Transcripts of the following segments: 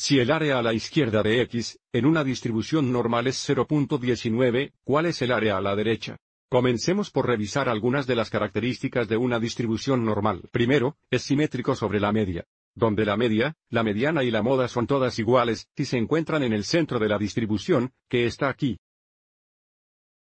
Si el área a la izquierda de x, en una distribución normal es 0.19, ¿cuál es el área a la derecha? Comencemos por revisar algunas de las características de una distribución normal. Primero, es simétrico sobre la media. Donde la media, la mediana y la moda son todas iguales, y se encuentran en el centro de la distribución, que está aquí.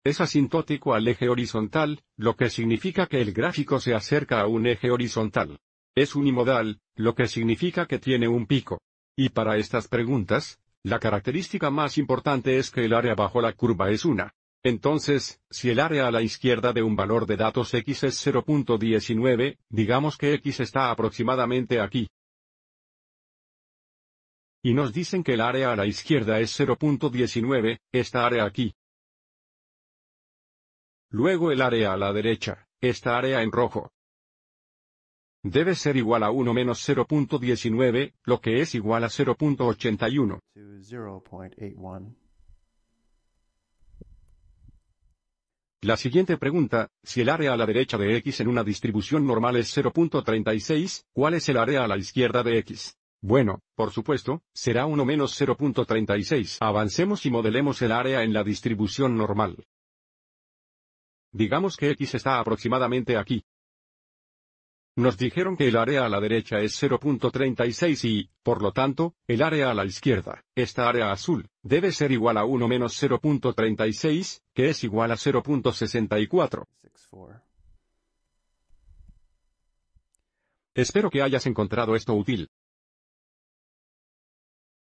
Es asintótico al eje horizontal, lo que significa que el gráfico se acerca a un eje horizontal. Es unimodal, lo que significa que tiene un pico. Y para estas preguntas, la característica más importante es que el área bajo la curva es una. Entonces, si el área a la izquierda de un valor de datos x es 0.19, digamos que x está aproximadamente aquí. Y nos dicen que el área a la izquierda es 0.19, esta área aquí. Luego el área a la derecha, esta área en rojo debe ser igual a 1 menos 0.19, lo que es igual a 0.81. La siguiente pregunta, si el área a la derecha de x en una distribución normal es 0.36, ¿cuál es el área a la izquierda de x? Bueno, por supuesto, será 1 menos 0.36. Avancemos y modelemos el área en la distribución normal. Digamos que x está aproximadamente aquí. Nos dijeron que el área a la derecha es 0.36 y, por lo tanto, el área a la izquierda, esta área azul, debe ser igual a 1 menos 0.36, que es igual a 0.64. Espero que hayas encontrado esto útil.